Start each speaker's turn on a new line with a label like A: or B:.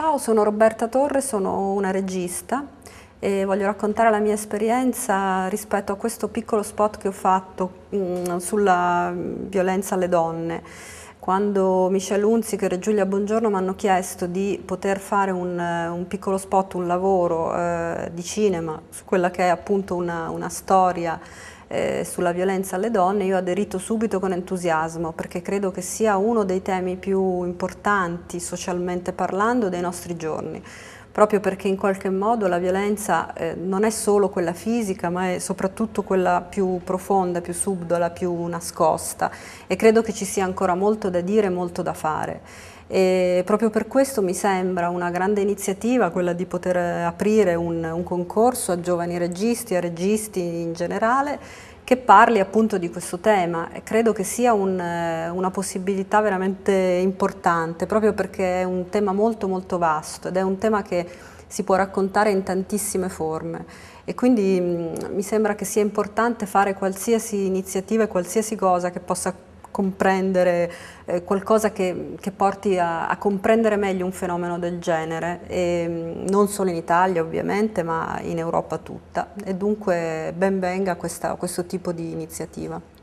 A: Ciao, sono Roberta Torre, sono una regista e voglio raccontare la mia esperienza rispetto a questo piccolo spot che ho fatto mh, mm, sulla violenza alle donne. Quando Michelle Hunziker e Giulia Buongiorno mi hanno chiesto di poter fare un, eh, un piccolo spot, un lavoro eh, di cinema su quella che è appunto una, una storia eh, sulla violenza alle donne, io ho aderito subito con entusiasmo perché credo che sia uno dei temi più importanti socialmente parlando dei nostri giorni proprio perché in qualche modo la violenza eh, non è solo quella fisica, ma è soprattutto quella più profonda, più subdola, più nascosta e credo che ci sia ancora molto da dire, e molto da fare. E proprio per questo mi sembra una grande iniziativa quella di poter aprire un, un concorso a giovani registi, a registi in generale che parli appunto di questo tema e credo che sia un, eh, una possibilità veramente importante proprio perché è un tema molto molto vasto ed è un tema che si può raccontare in tantissime forme e quindi mh, mm, mi sembra che sia importante fare qualsiasi iniziativa e qualsiasi cosa che possa comprendere, eh, qualcosa che, che porti a, a, comprendere meglio un fenomeno del genere, e, mm, non solo in Italia ovviamente, ma in Europa tutta. E dunque ben venga questa, questo tipo di iniziativa.